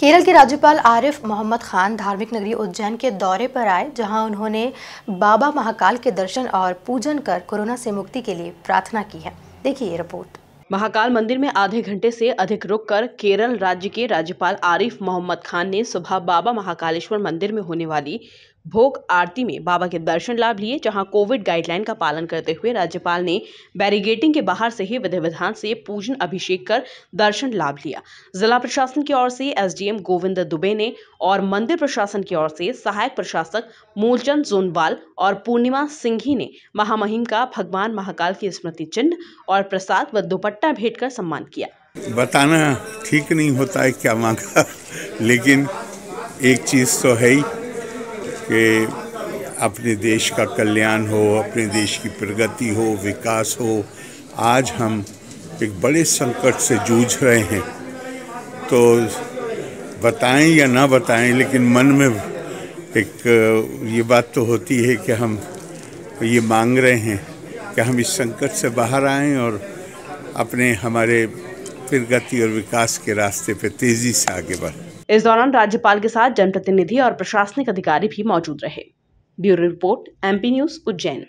केरल के राज्यपाल आरिफ मोहम्मद खान धार्मिक नगरी उज्जैन के दौरे पर आए जहां उन्होंने बाबा महाकाल के दर्शन और पूजन कर कोरोना से मुक्ति के लिए प्रार्थना की है देखिए रिपोर्ट महाकाल मंदिर में आधे घंटे से अधिक रुककर केरल राज्य के राज्यपाल आरिफ मोहम्मद खान ने सुबह बाबा महाकालेश्वर मंदिर में होने वाली भोग आरती में बाबा के दर्शन लाभ लिए जहां कोविड गाइडलाइन का पालन करते हुए राज्यपाल ने बैरिगेटिंग के बाहर से ही विधि विधान से पूजन अभिषेक कर दर्शन लाभ लिया जिला प्रशासन की ओर से एसडीएम गोविंद दुबे ने और मंदिर प्रशासन की ओर से सहायक प्रशासक मूलचंद सोनवाल और पूर्णिमा सिंघी ने महामहिम का भगवान महाकाल की स्मृति चिन्ह और प्रसाद व दुपट्टा भेंट कर सम्मान किया बताना ठीक नहीं होता है क्या मांगा लेकिन एक चीज़ तो है ही कि अपने देश का कल्याण हो अपने देश की प्रगति हो विकास हो आज हम एक बड़े संकट से जूझ रहे हैं तो बताएं या ना बताएं लेकिन मन में एक ये बात तो होती है कि हम ये मांग रहे हैं कि हम इस संकट से बाहर आएं और अपने हमारे प्रगति और विकास के रास्ते पे तेज़ी से आगे बढ़ें इस दौरान राज्यपाल के साथ जनप्रतिनिधि और प्रशासनिक अधिकारी भी मौजूद रहे bureau report MP news Ujjain